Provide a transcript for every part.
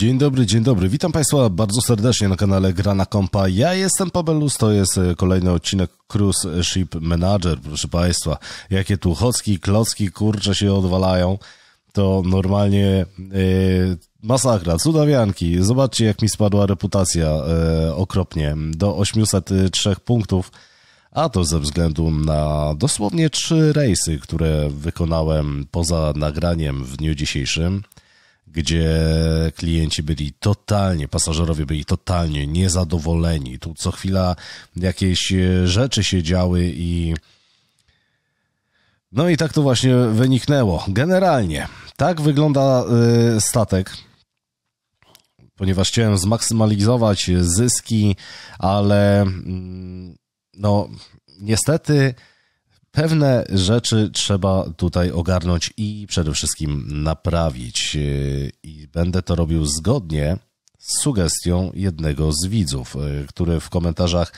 Dzień dobry, dzień dobry. Witam Państwa bardzo serdecznie na kanale Gra na Kompa. Ja jestem Pabelus, to jest e, kolejny odcinek Cruise Ship Manager, proszę Państwa. Jakie tu chocki, klocki, kurcze się odwalają. To normalnie e, masakra, cudawianki. Zobaczcie, jak mi spadła reputacja e, okropnie. Do 803 punktów a to ze względu na dosłownie trzy rejsy, które wykonałem poza nagraniem w dniu dzisiejszym gdzie klienci byli totalnie, pasażerowie byli totalnie niezadowoleni. Tu co chwila jakieś e, rzeczy się działy i. No i tak to właśnie wyniknęło. Generalnie tak wygląda e, statek ponieważ chciałem zmaksymalizować zyski, ale mm, no niestety Pewne rzeczy trzeba tutaj ogarnąć i przede wszystkim naprawić. E, I będę to robił zgodnie z sugestią jednego z widzów, e, który w komentarzach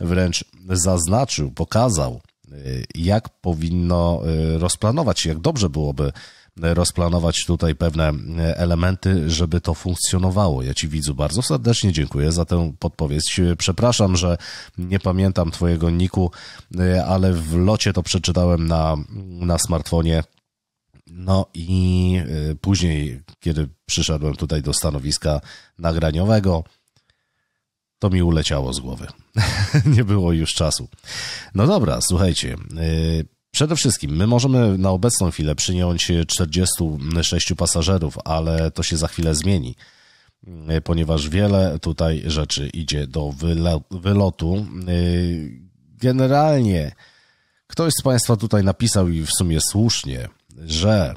wręcz zaznaczył, pokazał, e, jak powinno rozplanować, jak dobrze byłoby rozplanować tutaj pewne e, elementy, żeby to funkcjonowało. Ja Ci widzu bardzo serdecznie dziękuję za tę podpowiedź. Przepraszam, że nie pamiętam Twojego niku, e, ale w locie to przeczytałem na, na smartfonie. No i e, później, kiedy przyszedłem tutaj do stanowiska nagraniowego, to mi uleciało z głowy. nie było już czasu. No dobra, słuchajcie. Yy, Przede wszystkim my możemy na obecną chwilę przyjąć 46 pasażerów, ale to się za chwilę zmieni, y, ponieważ wiele tutaj rzeczy idzie do wylotu. Y, generalnie ktoś z Państwa tutaj napisał i w sumie słusznie, że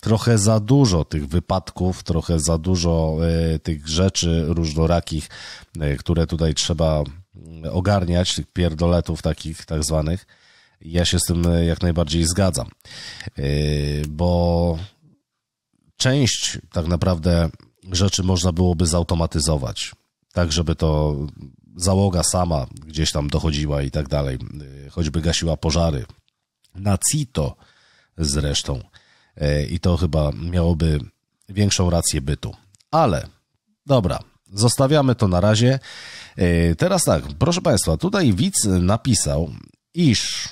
trochę za dużo tych wypadków, trochę za dużo y, tych rzeczy różnorakich, które tutaj trzeba ogarniać, tych pierdoletów takich tak zwanych ja się z tym e, jak najbardziej zgadzam, e, bo część tak naprawdę rzeczy można byłoby zautomatyzować, tak żeby to załoga sama gdzieś tam dochodziła i tak dalej, e, choćby gasiła pożary. Na CITO zresztą i to chyba miałoby większą rację bytu. Ale dobra, zostawiamy to na razie. Teraz tak, proszę Państwa, tutaj widz napisał, iż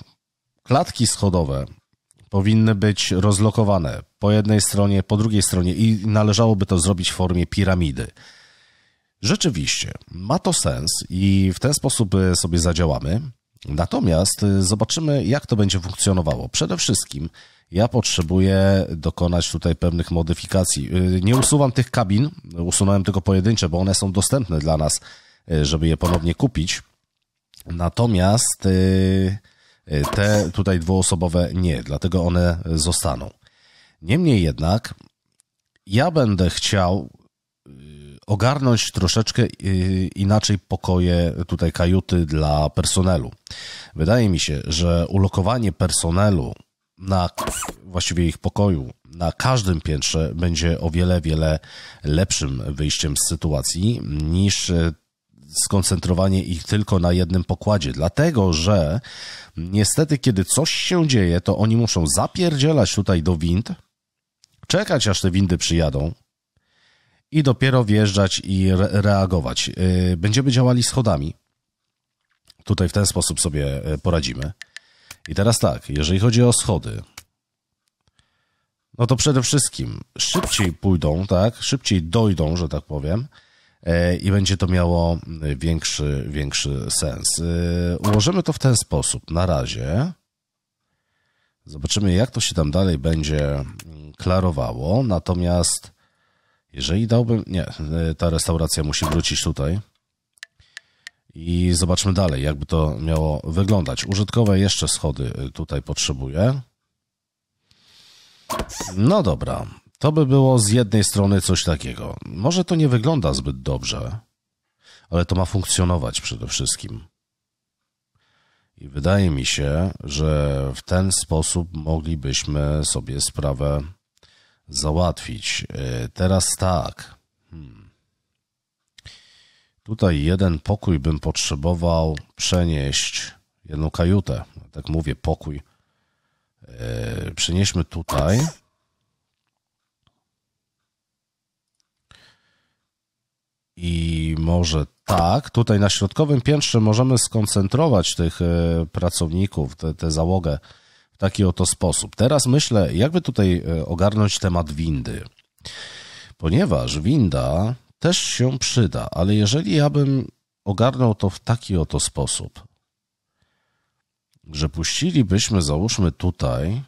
klatki schodowe powinny być rozlokowane po jednej stronie, po drugiej stronie i należałoby to zrobić w formie piramidy. Rzeczywiście, ma to sens i w ten sposób e, sobie zadziałamy. Natomiast e, zobaczymy, jak to będzie funkcjonowało. Przede wszystkim ja potrzebuję dokonać tutaj pewnych modyfikacji. E, nie usuwam tych kabin, usunąłem tylko pojedyncze, bo one są dostępne dla nas, żeby je ponownie kupić. Natomiast te tutaj dwuosobowe nie, dlatego one zostaną. Niemniej jednak, ja będę chciał y, ogarnąć troszeczkę y, inaczej pokoje, tutaj kajuty dla personelu. Wydaje mi się, że ulokowanie personelu na właściwie ich pokoju na każdym piętrze będzie o wiele, wiele lepszym wyjściem z sytuacji niż y, skoncentrowanie ich tylko na jednym pokładzie, dlatego że niestety, kiedy coś się dzieje, to oni muszą zapierdzielać tutaj do wind, czekać aż te windy przyjadą i dopiero wjeżdżać i re reagować. Y, będziemy działali schodami. Tutaj w ten sposób sobie y, poradzimy. I teraz tak, jeżeli chodzi o schody, no to przede wszystkim szybciej pójdą, tak? Szybciej dojdą, że tak powiem E, i będzie to miało większy, większy sens. E, ułożymy to w ten sposób na razie. Zobaczymy, jak to się tam dalej będzie klarowało. Natomiast jeżeli dałbym. Nie, e, ta restauracja musi wrócić tutaj. I zobaczmy dalej, jakby to miało wyglądać. Użytkowe jeszcze schody tutaj potrzebuję. No dobra, to by było z jednej strony coś takiego. Może to nie wygląda zbyt dobrze, ale to ma funkcjonować przede wszystkim. I wydaje mi się, że w ten sposób moglibyśmy sobie sprawę załatwić. E, teraz tak. Hmm. Tutaj jeden pokój bym potrzebował przenieść, jedną kajutę. Tak mówię, pokój. E, przenieśmy tutaj. może tak, tutaj na środkowym piętrze możemy skoncentrować tych e, pracowników, tę, załogę w taki oto sposób. Teraz myślę, jakby tutaj e, ogarnąć temat windy, ponieważ winda też się przyda, ale jeżeli ja bym ogarnął to w taki oto sposób, że puścilibyśmy, załóżmy tutaj,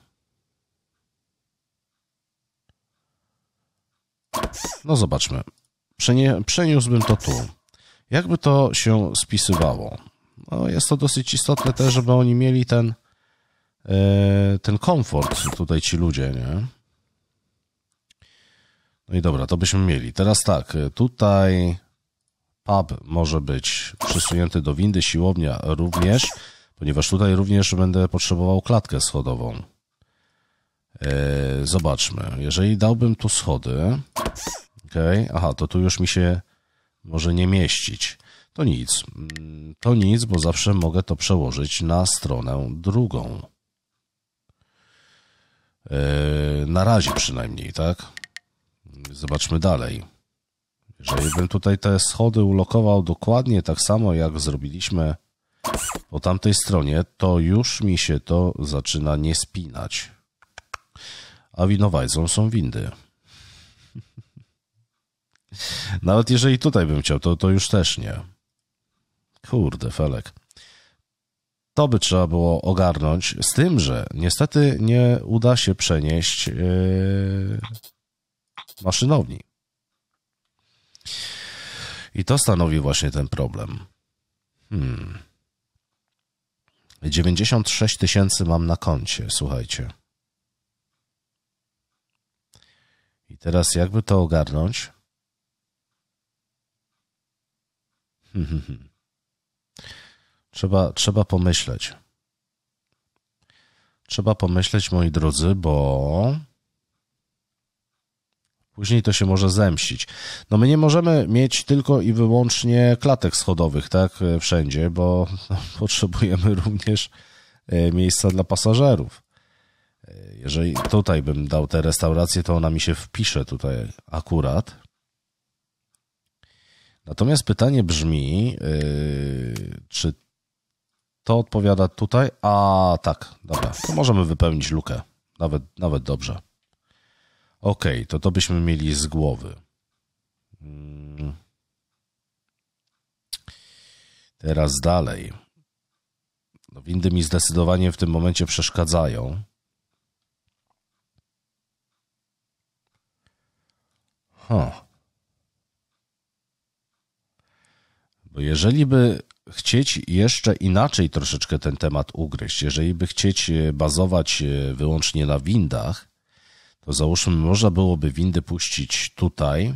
no zobaczmy, przenie, przeniósłbym to tu. Jakby to się spisywało? No, jest to dosyć istotne też, żeby oni mieli ten, e, ten komfort tutaj ci ludzie, nie? No i dobra, to byśmy mieli. Teraz tak, tutaj pub może być przysunięty do windy, siłownia również, ponieważ tutaj również będę potrzebował klatkę schodową. E, zobaczmy, jeżeli dałbym tu schody, Okej, okay. aha, to tu już mi się może nie mieścić. To nic, mm, to nic, bo zawsze mogę to przełożyć na stronę drugą. E, na razie przynajmniej, tak? Zobaczmy dalej. Jeżeli bym tutaj te schody ulokował dokładnie tak samo, jak zrobiliśmy po tamtej stronie, to już mi się to zaczyna nie spinać. A winowajcą są windy. Nawet jeżeli tutaj bym chciał, to, to już też nie. Kurde, Felek. To by trzeba było ogarnąć, z tym, że niestety nie uda się przenieść yy, maszynowni. I to stanowi właśnie ten problem. Hmm. 96 tysięcy mam na koncie, słuchajcie. I teraz jakby to ogarnąć? Trzeba, trzeba pomyśleć. Trzeba pomyśleć, moi drodzy, bo później to się może zemścić. No my nie możemy mieć tylko i wyłącznie klatek schodowych, tak, e, wszędzie, bo potrzebujemy również e, miejsca dla pasażerów. E, jeżeli tutaj bym dał tę restaurację, to ona mi się wpisze tutaj akurat. Natomiast pytanie brzmi, yy, czy to odpowiada tutaj? A tak, dobra, to możemy wypełnić lukę. Nawet, nawet dobrze. Ok, to to byśmy mieli z głowy. Mm. Teraz dalej. No, windy mi zdecydowanie w tym momencie przeszkadzają. Huh. Jeżeli by chcieć jeszcze inaczej troszeczkę ten temat ugryźć, jeżeli by chcieć e, bazować e, wyłącznie na windach, to załóżmy, można byłoby windy puścić tutaj,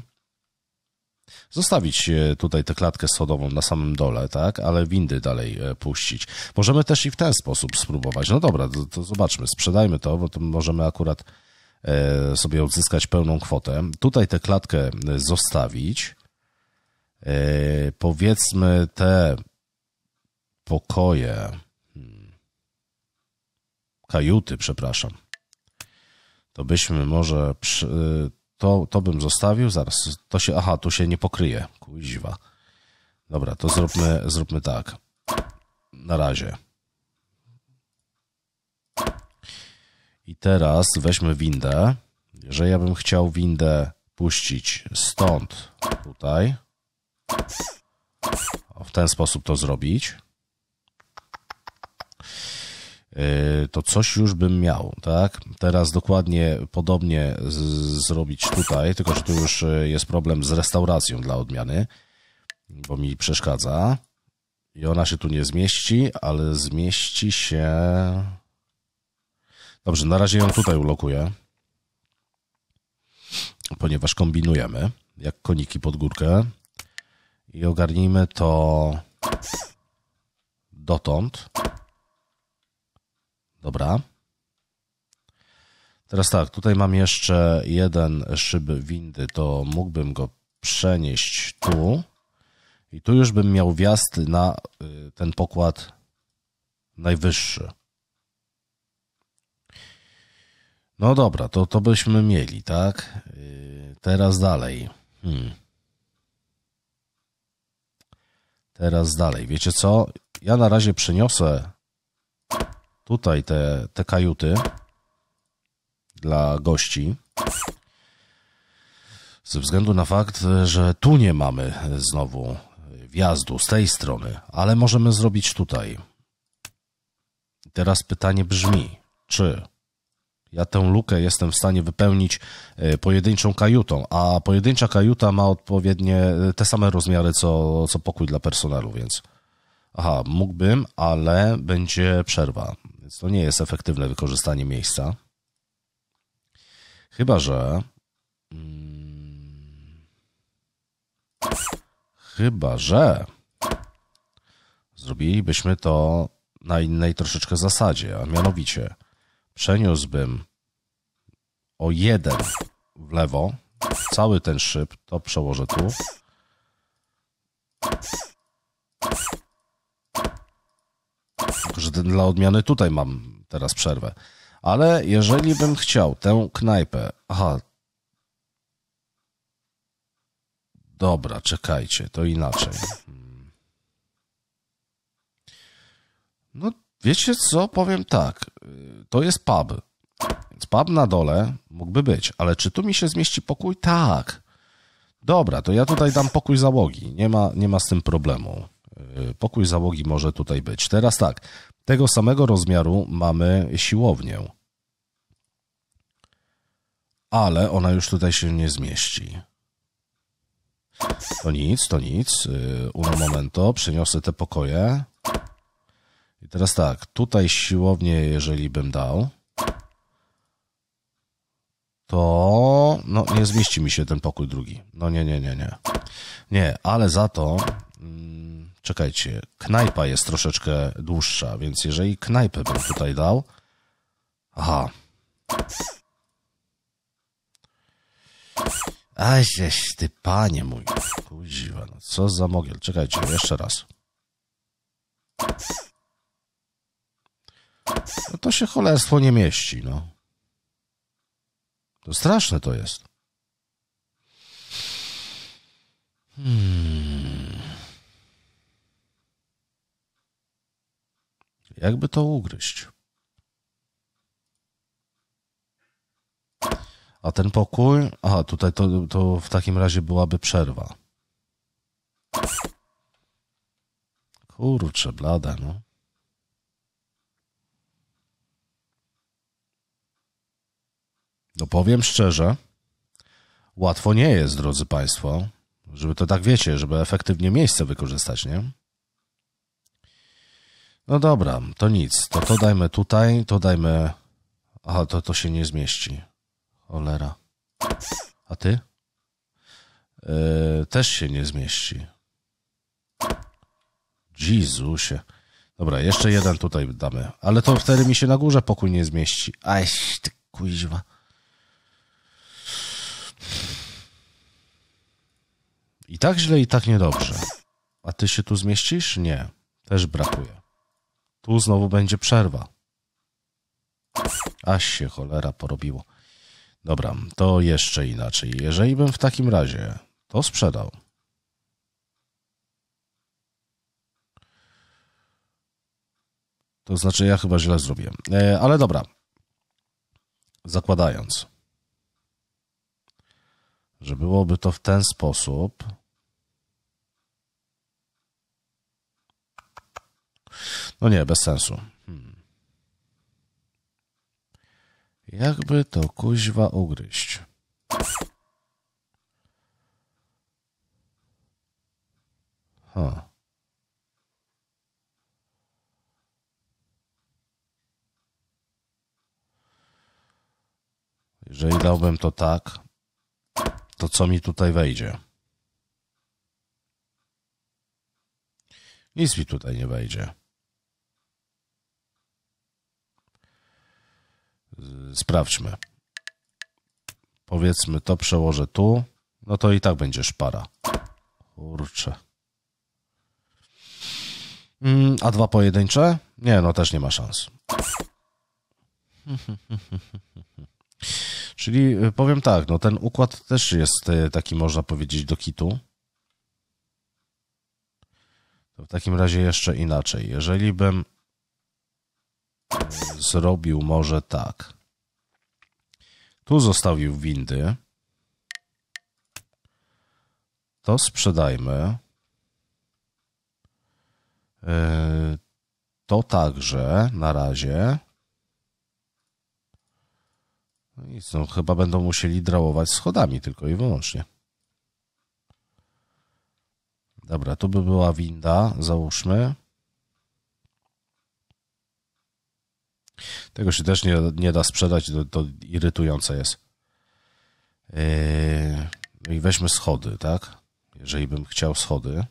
zostawić e, tutaj tę klatkę schodową na samym dole, tak, ale windy dalej puścić. Możemy też i w ten sposób spróbować. No dobra, to, to zobaczmy, sprzedajmy to, bo to możemy akurat sobie odzyskać pełną kwotę. Tutaj tę klatkę zostawić E, powiedzmy te pokoje, hmm, kajuty, przepraszam, to byśmy może, przy, e, to, to bym zostawił, zaraz, to się, aha, tu się nie pokryje, kuźwa. Dobra, to zróbmy, zróbmy tak. Na razie. I teraz weźmy windę. Jeżeli ja bym chciał windę puścić stąd, tutaj, w ten sposób to zrobić, yy, to coś już bym miał, tak? Teraz dokładnie podobnie zrobić tutaj, tylko że tu już yy, jest problem z restauracją dla odmiany, bo mi przeszkadza. I ona się tu nie zmieści, ale zmieści się... Dobrze, na razie ją tutaj ulokuję, ponieważ kombinujemy, jak koniki pod górkę i ogarnijmy to dotąd. Dobra. Teraz tak, tutaj mam jeszcze jeden szyb windy, to mógłbym go przenieść tu. I tu już bym miał wjazd na y, ten pokład najwyższy. No dobra, to, to byśmy mieli, tak? Y, teraz dalej. Hmm. teraz dalej. Wiecie co? Ja na razie przeniosę tutaj te, te kajuty dla gości. Ze względu na fakt, że tu nie mamy znowu wjazdu z tej strony, ale możemy zrobić tutaj. Teraz pytanie brzmi, czy ja tę lukę jestem w stanie wypełnić e, pojedynczą kajutą, a pojedyncza kajuta ma odpowiednie e, te same rozmiary co, co pokój dla personelu, więc. Aha, mógłbym, ale będzie przerwa. Więc to nie jest efektywne wykorzystanie miejsca. Chyba, że. Mm, chyba, że. Zrobilibyśmy to na innej troszeczkę zasadzie, a mianowicie przeniósłbym o jeden w lewo, cały ten szyb, to przełożę tu. Tylko, że dla odmiany tutaj mam teraz przerwę. Ale jeżeli bym chciał tę knajpę... Aha. Dobra, czekajcie, to inaczej. Hmm. No, wiecie co? Powiem tak. Y, to jest pub. Więc pub na dole mógłby być, ale czy tu mi się zmieści pokój? Tak. Dobra, to ja tutaj dam pokój załogi. Nie ma, nie ma z tym problemu. Y, pokój załogi może tutaj być. Teraz tak, tego samego rozmiaru mamy siłownię. Ale ona już tutaj się nie zmieści. To nic, to nic. Y, uno momento, przeniosę te pokoje. I teraz tak, tutaj siłownie, jeżeli bym dał, to no, nie zmieści mi się ten pokój drugi. No nie, nie, nie, nie. Nie, ale za to, mm, czekajcie, knajpa jest troszeczkę dłuższa, więc jeżeli knajpę bym tutaj dał, aha. Aś, ty panie mój, kuziwa, no co za mogiel. Czekajcie, jeszcze raz. No to się cholerstwo nie mieści, no. To straszne to jest. Hmm. Jakby to ugryźć? A ten pokój? Aha, tutaj to, to w takim razie byłaby przerwa. Kurczę, blada, no. No powiem szczerze, łatwo nie jest, drodzy Państwo, żeby to tak wiecie, żeby efektywnie miejsce wykorzystać, nie? No dobra, to nic. To to dajmy tutaj, to dajmy... Aha, to, to się nie zmieści. Cholera. A ty? Yy, też się nie zmieści. Jezusie. Dobra, jeszcze jeden tutaj damy. Ale to wtedy mi się na górze pokój nie zmieści. Aś, ty kuźwa. I tak źle, i tak niedobrze. A ty się tu zmieścisz? Nie. Też brakuje. Tu znowu będzie przerwa. Aż się cholera porobiło. Dobra, to jeszcze inaczej. Jeżeli bym w takim razie to sprzedał. To znaczy, ja chyba źle zrobiłem. E, ale dobra. Zakładając że byłoby to w ten sposób. No nie, bez sensu. Hmm. Jakby to kuźwa ugryźć. Jeżeli dałbym to tak, to co mi tutaj wejdzie? Nic mi tutaj nie wejdzie. Sprawdźmy. Powiedzmy, to przełożę tu. No to i tak będzie szpara. Kurczę. Mm, a dwa pojedyncze? Nie, no też nie ma szans. Czyli e, powiem tak, no ten układ też jest e, taki, można powiedzieć, do kitu. To w takim razie jeszcze inaczej. Jeżeli bym zrobił może tak. Tu zostawił windy. To sprzedajmy. E, to także na razie. No nic, no chyba będą musieli drałować schodami tylko i wyłącznie. Dobra, tu by była winda, załóżmy. Tego się też nie, nie da sprzedać, to, to irytujące jest. Yy, no i weźmy schody, tak? Jeżeli bym chciał schody.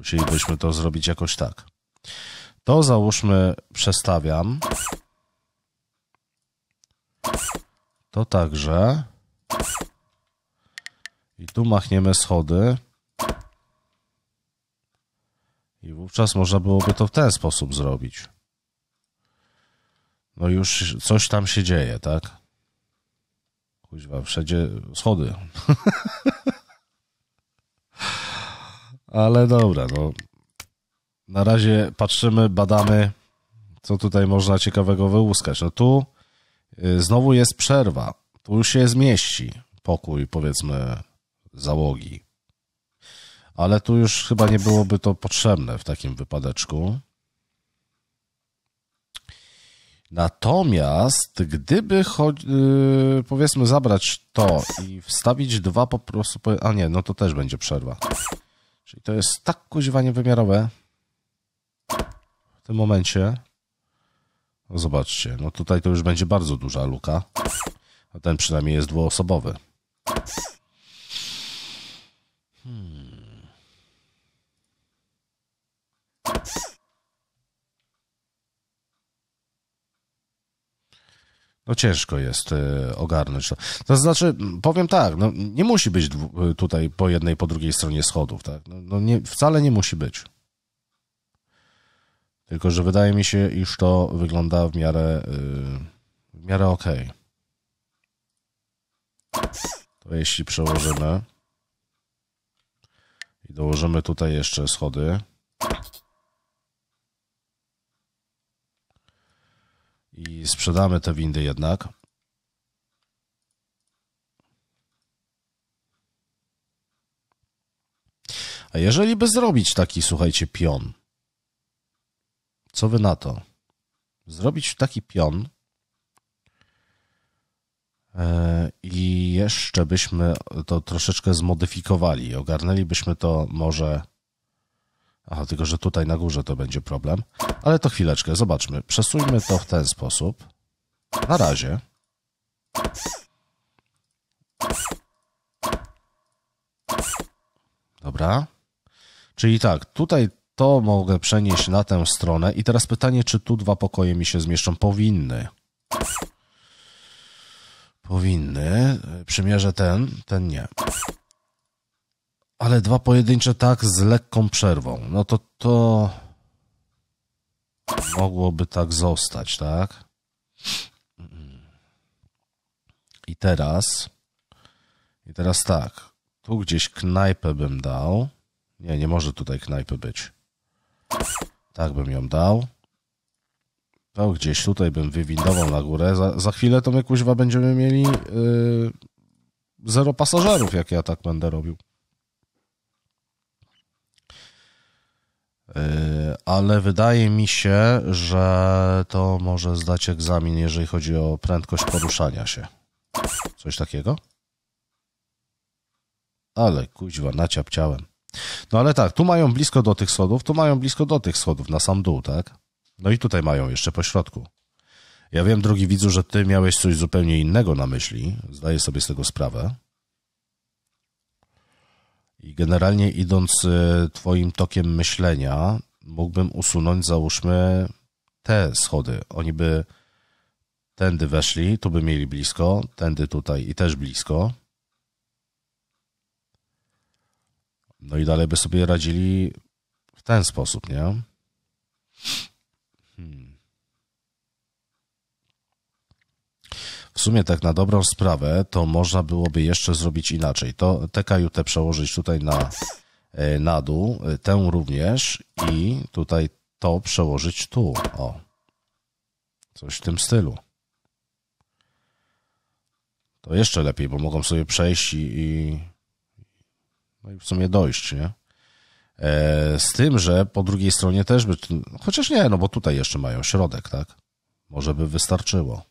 Musielibyśmy to zrobić jakoś tak. To załóżmy przestawiam. To także. I tu machniemy schody. I wówczas można byłoby to w ten sposób zrobić. No już coś tam się dzieje, tak? Kuźwa, wszędzie schody. Ale dobra, no. Na razie patrzymy, badamy, co tutaj można ciekawego wyłuskać. No tu y, znowu jest przerwa. Tu się zmieści pokój, powiedzmy, załogi. Ale tu już chyba nie byłoby to potrzebne w takim wypadeczku. Natomiast gdyby choć, yy, powiedzmy zabrać to i wstawić dwa po prostu, a nie, no to też będzie przerwa. Czyli to jest tak kuźwa wymiarowe w tym momencie. No zobaczcie, no tutaj to już będzie bardzo duża luka. A ten przynajmniej jest dwuosobowy. Hmm. no ciężko jest e, ogarnąć to. To znaczy, powiem tak, no, nie musi być e, tutaj po jednej, po drugiej stronie schodów, tak? No, no, nie, wcale nie musi być. Tylko, że wydaje mi się, iż to wygląda w miarę, e, w miarę okej. Okay. To jeśli przełożymy i dołożymy tutaj jeszcze schody, sprzedamy te windy jednak. A jeżeli by zrobić taki, słuchajcie, pion, co wy na to? Zrobić taki pion e, i jeszcze byśmy to troszeczkę zmodyfikowali. Ogarnęlibyśmy to może Aha, tylko że tutaj na górze to będzie problem. Ale to chwileczkę, zobaczmy. Przesuńmy to w ten sposób. Na razie. Dobra. Czyli tak, tutaj to mogę przenieść na tę stronę i teraz pytanie, czy tu dwa pokoje mi się zmieszczą? Powinny. Powinny. Przymierzę ten, ten nie ale dwa pojedyncze tak z lekką przerwą. No to to mogłoby tak zostać, tak? I teraz, i teraz tak, tu gdzieś knajpę bym dał. Nie, nie może tutaj knajpy być. Tak bym ją dał. To gdzieś tutaj bym wywindował na górę. Za, za chwilę to my kuźwa będziemy mieli yy, zero pasażerów, jak ja tak będę robił. E, ale wydaje mi się, że to może zdać egzamin, jeżeli chodzi o prędkość poruszania się. Coś takiego? Ale kuźwa, naciapciałem. No ale tak, tu mają blisko do tych schodów, tu mają blisko do tych schodów, na sam dół, tak? No i tutaj mają jeszcze po środku. Ja wiem, drogi widzu, że ty miałeś coś zupełnie innego na myśli. Zdaję sobie z tego sprawę. I generalnie idąc e, Twoim tokiem myślenia, mógłbym usunąć, załóżmy, te schody. Oni by tędy weszli, tu by mieli blisko, tędy tutaj i też blisko. No i dalej by sobie radzili w ten sposób, nie? W sumie tak na dobrą sprawę to można byłoby jeszcze zrobić inaczej. To tę kajutę przełożyć tutaj na, e, na dół, e, tę również i tutaj to przełożyć tu. O. Coś w tym stylu. To jeszcze lepiej, bo mogą sobie przejść i, i, no i w sumie dojść, nie? E, z tym, że po drugiej stronie też by... No chociaż nie, no bo tutaj jeszcze mają środek, tak? Może by wystarczyło.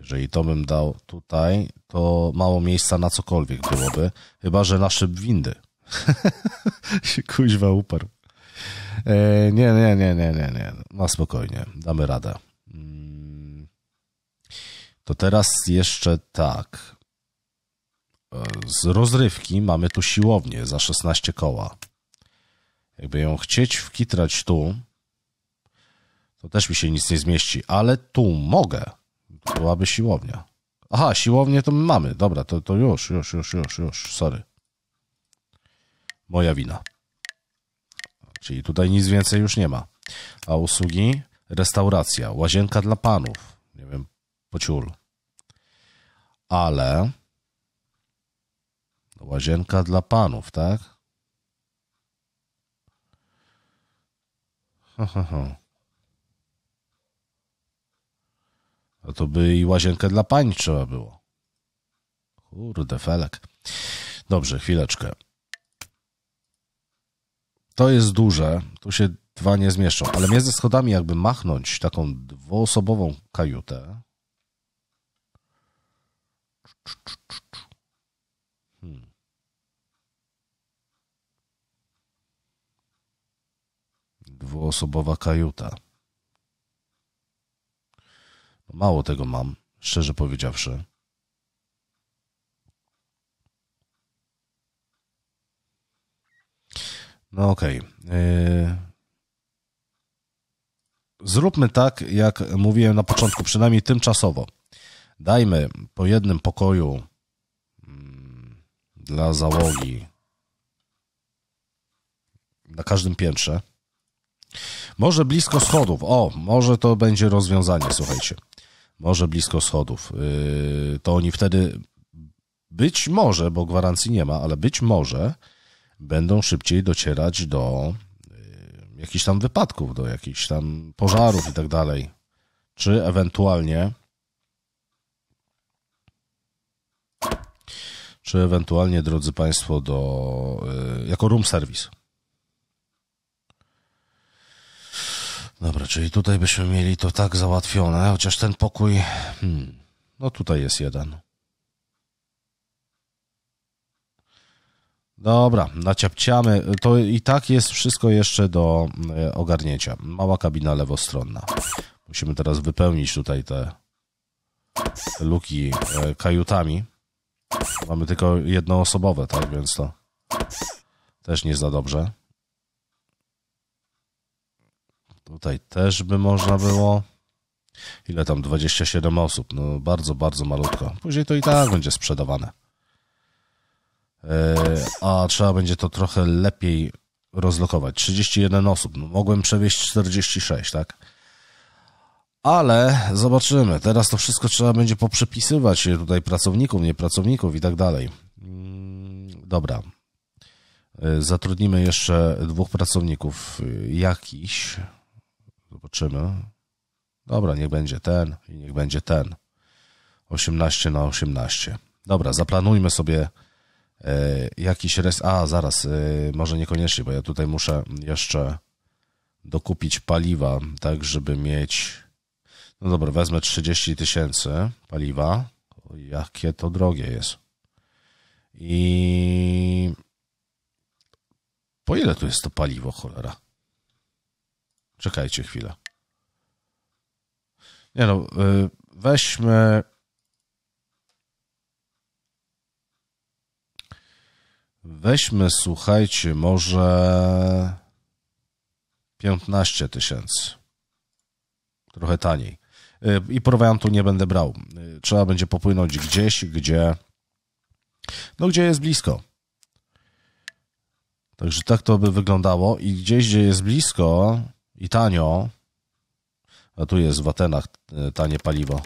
Jeżeli to bym dał tutaj, to mało miejsca na cokolwiek byłoby, chyba że na szyb windy. się kuźwa uparł. E, nie, nie, nie, nie, nie, nie. No spokojnie, damy radę. Mm. To teraz jeszcze tak. E, z rozrywki mamy tu siłownię za 16 koła. Jakby ją chcieć wkitrać tu, to też mi się nic nie zmieści, ale tu mogę. To byłaby siłownia. Aha, siłownię to my mamy. Dobra, to, to już, już, już, już, już. Sorry. Moja wina. Czyli tutaj nic więcej już nie ma. A usługi? Restauracja, łazienka dla panów. Nie wiem, pociul. Ale... Łazienka dla panów, tak? Ha, ha, ha. A to by i łazienkę dla pań trzeba było. Kurde, felek. Dobrze, chwileczkę. To jest duże, tu się dwa nie zmieszczą, ale między schodami jakby machnąć taką dwuosobową kajutę. Hmm. Dwuosobowa kajuta. Mało tego mam, szczerze powiedziawszy. No okej. Okay. Yy, zróbmy tak, jak mówiłem na początku, przynajmniej tymczasowo. Dajmy po jednym pokoju mm, dla załogi na każdym piętrze. Może blisko schodów. O, może to będzie rozwiązanie, słuchajcie może blisko schodów, y, to oni wtedy być może, bo gwarancji nie ma, ale być może będą szybciej docierać do y, jakichś tam wypadków, do jakichś tam pożarów i tak dalej. Czy ewentualnie czy ewentualnie, drodzy Państwo, do, y, jako room service. Dobra, czyli tutaj byśmy mieli to tak załatwione, chociaż ten pokój. Hmm, no tutaj jest jeden. Dobra, naciapciamy. To i tak jest wszystko jeszcze do e, ogarnięcia. Mała kabina lewostronna. Musimy teraz wypełnić tutaj te, luki e, kajutami. Mamy tylko jednoosobowe, tak więc to też nie za dobrze. Tutaj też by można było. Ile tam? 27 osób. No bardzo, bardzo malutko. Później to i tak będzie sprzedawane. E, a trzeba będzie to trochę lepiej rozlokować. 31 osób. No, mogłem przewieźć 46, tak? Ale zobaczymy. Teraz to wszystko trzeba będzie poprzepisywać tutaj pracowników, nie pracowników i tak dalej. Mm, dobra. E, zatrudnimy jeszcze dwóch pracowników e, jakiś. Zobaczymy. Dobra, niech będzie ten i niech będzie ten. 18 na 18. Dobra, zaplanujmy sobie e, jakiś res... A, zaraz, e, może niekoniecznie, bo ja tutaj muszę jeszcze dokupić paliwa, tak, żeby mieć... No dobra, wezmę 30 tysięcy paliwa. jakie to drogie jest. I... Po ile tu jest to paliwo, cholera? Czekajcie chwilę. Nie no, y, weźmy. Weźmy, słuchajcie, może 15 tysięcy. Trochę taniej. Y, I prowiantu nie będę brał. Y, trzeba będzie popłynąć gdzieś, gdzie. No, gdzie jest blisko. Także tak to by wyglądało. I gdzieś, gdzie jest blisko, i tanio. A tu jest w Atenach e, tanie paliwo.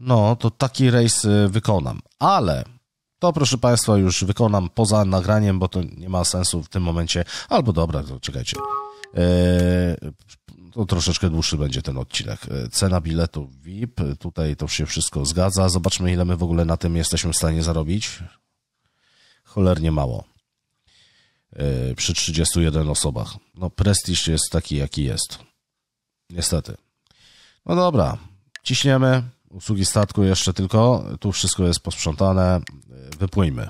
No, to taki rejs e, wykonam. Ale to, proszę Państwa, już wykonam poza nagraniem, bo to nie ma sensu w tym momencie. Albo dobra, to czekajcie. Eee, to troszeczkę dłuższy będzie ten odcinek. E, cena biletu VIP, tutaj to się wszystko zgadza. Zobaczmy, ile my w ogóle na tym jesteśmy w stanie zarobić. Cholernie mało. E, przy 31 osobach. No prestiż jest taki, jaki jest. Niestety. No dobra, ciśniemy. Usługi statku jeszcze tylko. Tu wszystko jest posprzątane. E, Wypłyjmy.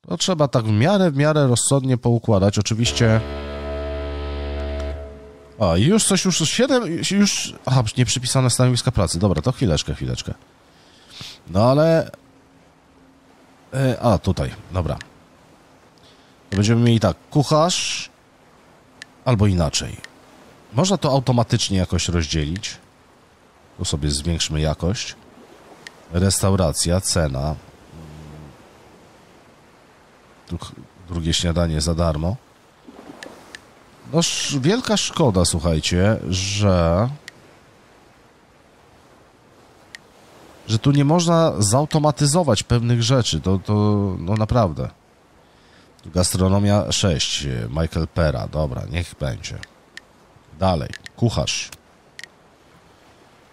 To trzeba tak w miarę, w miarę rozsądnie poukładać. Oczywiście... A, już coś, już 7, już... Aha, nieprzypisane stanowiska pracy. Dobra, to chwileczkę, chwileczkę. No ale E, a, tutaj, dobra. To będziemy mieli tak, kucharz albo inaczej. Można to automatycznie jakoś rozdzielić. Tu sobie zwiększmy jakość. Restauracja, cena. Drugie śniadanie za darmo. No, wielka szkoda, słuchajcie, że że tu nie można zautomatyzować pewnych rzeczy. To, to no naprawdę. Gastronomia 6, Michael Pera. Dobra, niech będzie. Dalej, kucharz.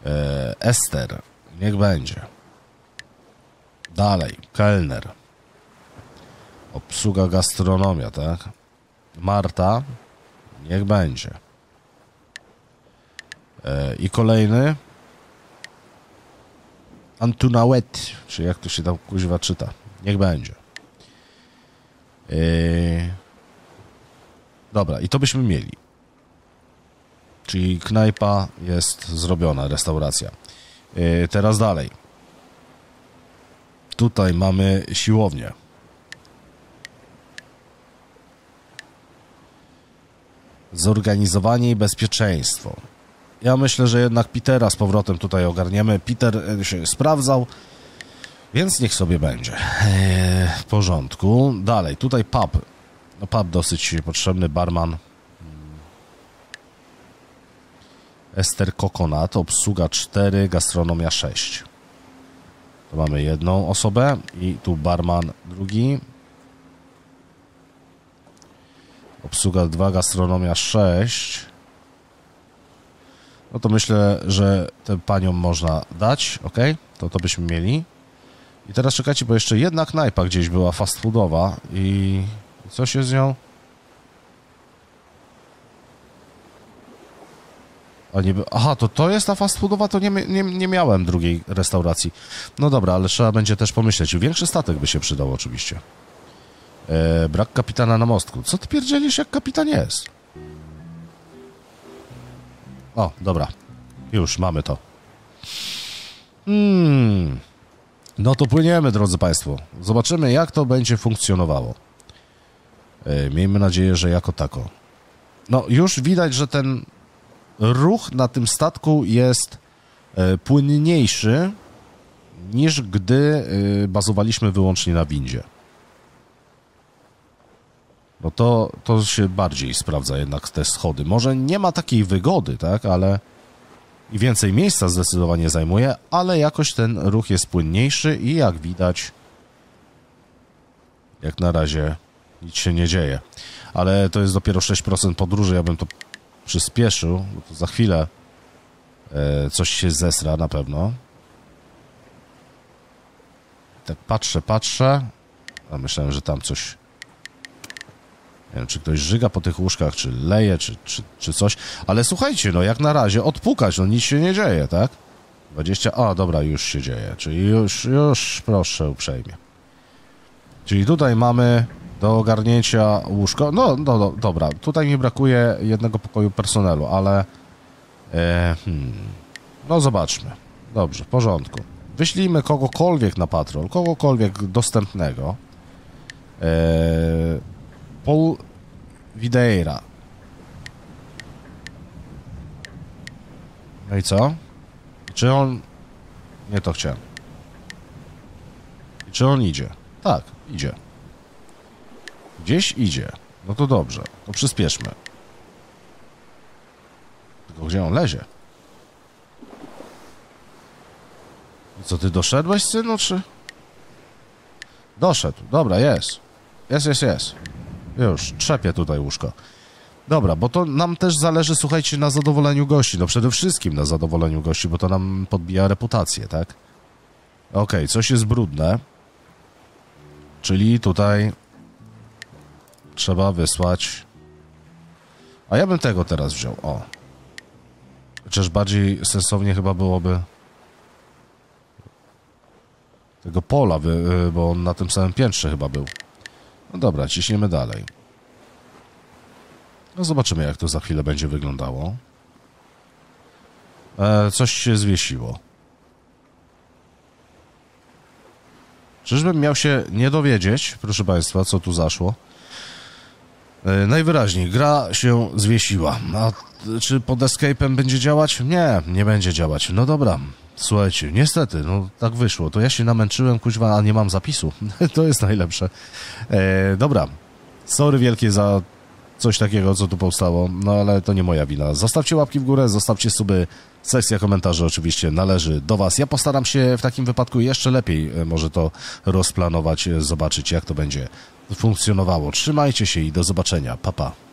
E, Ester, niech będzie. Dalej, kelner. Obsługa gastronomia, tak? Marta, niech będzie. E, I kolejny Antunawet, czy jak to się tam kuźwa czyta. Niech będzie. E, dobra, i to byśmy mieli. Czyli knajpa jest zrobiona, restauracja. E, teraz dalej. Tutaj mamy siłownię. Zorganizowanie i bezpieczeństwo. Ja myślę, że jednak Petera z powrotem tutaj ogarniemy. Peter e, się sprawdzał, więc niech sobie będzie. Eee, w porządku. Dalej, tutaj pub. No pub dosyć potrzebny, barman. Hmm. Ester Kokonat, obsługa 4, gastronomia 6. To mamy jedną osobę i tu barman drugi. Obsługa 2, gastronomia 6. No to myślę, że tę paniom można dać, ok? To to byśmy mieli. I teraz czekajcie, bo jeszcze jedna knajpa gdzieś była fast foodowa i co się z nią? A nie, aha, to to jest ta fast foodowa, to nie, nie, nie miałem drugiej restauracji. No dobra, ale trzeba będzie też pomyśleć. Większy statek by się przydał oczywiście. E, brak kapitana na mostku. Co ty pierdzielisz, jak kapitan jest? O, dobra. Już, mamy to. Hmm. No to płyniemy, drodzy Państwo. Zobaczymy, jak to będzie funkcjonowało. E, miejmy nadzieję, że jako tako. No, już widać, że ten ruch na tym statku jest e, płynniejszy niż gdy e, bazowaliśmy wyłącznie na windzie bo to, to się bardziej sprawdza jednak te schody. Może nie ma takiej wygody, tak, ale i więcej miejsca zdecydowanie zajmuje, ale jakoś ten ruch jest płynniejszy i jak widać, jak na razie nic się nie dzieje. Ale to jest dopiero 6% podróży, ja bym to przyspieszył, bo to za chwilę e, coś się zesra na pewno. Tak patrzę, patrzę, a myślałem, że tam coś Wiem, czy ktoś żyga po tych łóżkach, czy leje, czy, czy, czy coś. Ale słuchajcie, no jak na razie odpukać, no nic się nie dzieje, tak? 20, a dobra, już się dzieje, czyli już, już proszę uprzejmie. Czyli tutaj mamy do ogarnięcia łóżko. No, no, no dobra, tutaj mi brakuje jednego pokoju personelu, ale... E, hmm, no zobaczmy. Dobrze, w porządku. Wyślijmy kogokolwiek na patrol, kogokolwiek dostępnego. Eee Paul Videira. No i co? Czy on... Nie to chciałem. I czy on idzie? Tak, idzie. Gdzieś idzie. No to dobrze. To przyspieszmy. Tylko gdzie on lezie? I co, ty doszedłeś, synu, czy... Doszedł. Dobra, jest. Jest, jest, jest. Już, trzepie tutaj łóżko. Dobra, bo to nam też zależy, słuchajcie, na zadowoleniu gości. No przede wszystkim na zadowoleniu gości, bo to nam podbija reputację, tak? Okej, okay, coś jest brudne. Czyli tutaj trzeba wysłać... A ja bym tego teraz wziął, o. Chociaż bardziej sensownie chyba byłoby tego pola, bo on na tym samym piętrze chyba był. No dobra, ciśniemy dalej. No zobaczymy, jak to za chwilę będzie wyglądało. E, coś się zwiesiło. Czyżbym miał się nie dowiedzieć, proszę Państwa, co tu zaszło? E, najwyraźniej, gra się zwiesiła. A czy pod escape'em będzie działać? Nie, nie będzie działać. No dobra, Słuchajcie, niestety, no tak wyszło. To ja się namęczyłem, kuźwa, a nie mam zapisu. to jest najlepsze. E, dobra. Sorry wielkie za coś takiego, co tu powstało, no ale to nie moja wina. Zostawcie łapki w górę, zostawcie suby. Sekcja komentarzy oczywiście należy do Was. Ja postaram się w takim wypadku jeszcze lepiej e, może to rozplanować, e, zobaczyć jak to będzie funkcjonowało. Trzymajcie się i do zobaczenia. Pa, pa.